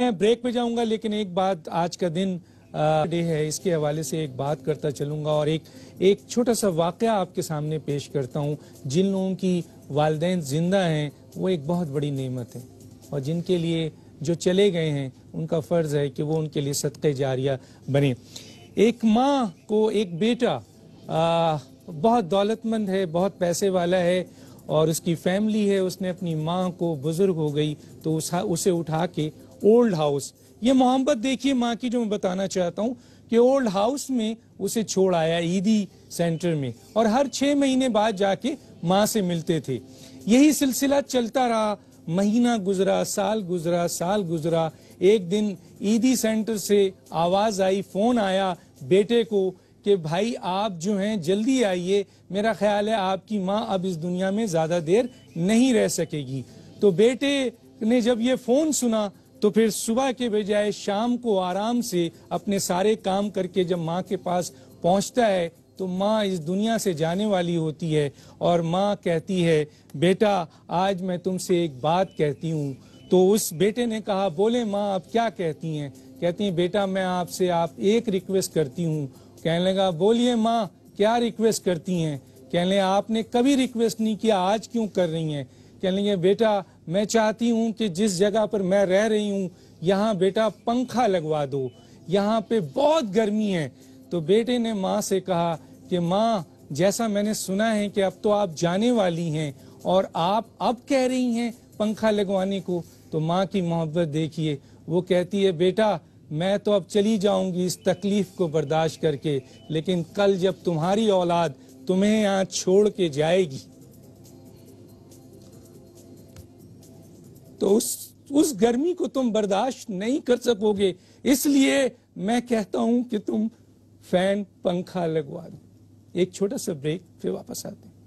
मैं ब्रेक पे जाऊंगा लेकिन एक बात आज का दिन डे है इसके हवाले से एक बात करता चलूंगा और एक एक छोटा सा वाक़ आपके सामने पेश करता हूँ जिन लोगों की वालदे जिंदा हैं वो एक बहुत बड़ी नेमत है और जिनके लिए जो चले गए हैं उनका फ़र्ज़ है कि वो उनके लिए सदक़ जारिया बने एक माँ को एक बेटा आ, बहुत दौलतमंद है बहुत पैसे वाला है और उसकी फैमिली है उसने अपनी माँ को बुज़ुर्ग हो गई तो उसे उठा के ओल्ड हाउस ये मोहब्बत देखिए माँ की जो मैं बताना चाहता हूँ कि ओल्ड हाउस में उसे छोड़ आया ईदी सेंटर में और हर छः महीने बाद जाके माँ से मिलते थे यही सिलसिला चलता रहा महीना गुजरा साल गुजरा साल गुजरा एक दिन ईदी सेंटर से आवाज़ आई फ़ोन आया बेटे को कि भाई आप जो हैं जल्दी आइए मेरा ख्याल है आपकी माँ अब इस दुनिया में ज़्यादा देर नहीं रह सकेगी तो बेटे ने जब ये फ़ोन सुना तो फिर सुबह के बजाय शाम को आराम से अपने सारे काम करके जब माँ के पास पहुँचता है तो माँ इस दुनिया से जाने वाली होती है और माँ कहती है बेटा आज मैं तुमसे एक बात कहती हूँ तो उस बेटे ने कहा बोले माँ आप क्या कहती हैं कहती हैं बेटा मैं आपसे आप एक रिक्वेस्ट करती हूँ कहने लगा बोलिए माँ क्या रिक्वेस्ट करती हैं कहने लगे आपने कभी रिक्वेस्ट नहीं किया आज क्यों कर रही हैं कहने लगे बेटा मैं चाहती हूँ कि जिस जगह पर मैं रह रही हूँ यहाँ बेटा पंखा लगवा दो यहाँ पे बहुत गर्मी है तो बेटे ने माँ से कहा कि माँ जैसा मैंने सुना है कि अब तो आप जाने वाली हैं और आप अब कह रही हैं पंखा लगवाने को तो माँ की मोहब्बत देखिए वो कहती है बेटा मैं तो अब चली जाऊंगी इस तकलीफ को बर्दाश्त करके लेकिन कल जब तुम्हारी औलाद तुम्हें यहां छोड़ के जाएगी तो उस उस गर्मी को तुम बर्दाश्त नहीं कर सकोगे इसलिए मैं कहता हूं कि तुम फैन पंखा लगवा दो एक छोटा सा ब्रेक फिर वापस आते हैं